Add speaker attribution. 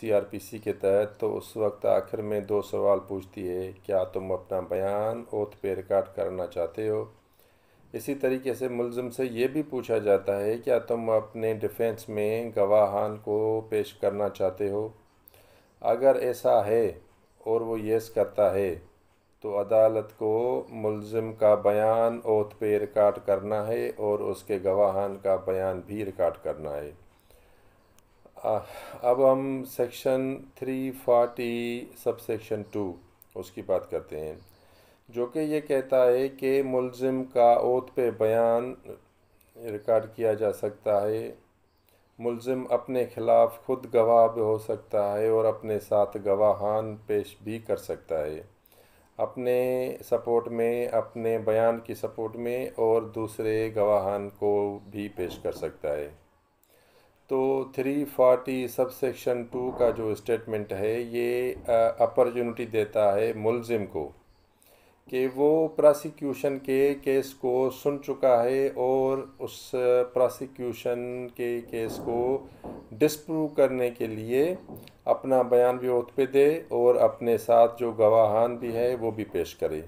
Speaker 1: CrPC के तहत तो उस वक्त आखिर में दो सवाल पूछती है क्या तुम अपना बयान ओथ पे रिकॉर्ड करना चाहते हो इसी तरीके से मुलम से ये भी पूछा जाता है क्या तुम अपने डिफेंस में गवाहान को पेश करना चाहते हो अगर ऐसा है और वो येस करता है तो अदालत को मुलम का बयान ओथ पे रिकॉर्ड करना है और उसके गवाहान का बयान भी रिकॉर्ड करना है अब हम सेक्शन 340 सब सेक्शन टू उसकी बात करते हैं जो कि ये कहता है कि मुलजिम का ओत पे बयान रिकॉर्ड किया जा सकता है मुलजिम अपने ख़िलाफ़ खुद गवाह भी हो सकता है और अपने साथ गवाहान पेश भी कर सकता है अपने सपोर्ट में अपने बयान की सपोर्ट में और दूसरे गवाहान को भी पेश कर सकता है तो 340 सब सेक्शन टू का जो स्टेटमेंट है ये अपॉर्चुनिटी देता है मुलजिम को कि वो प्रोसिक्यूशन के केस को सुन चुका है और उस प्रोसिक्यूशन के केस को डिस्प्रूव करने के लिए अपना बयान भी ओत पे दे और अपने साथ जो गवाहान भी है वो भी पेश करे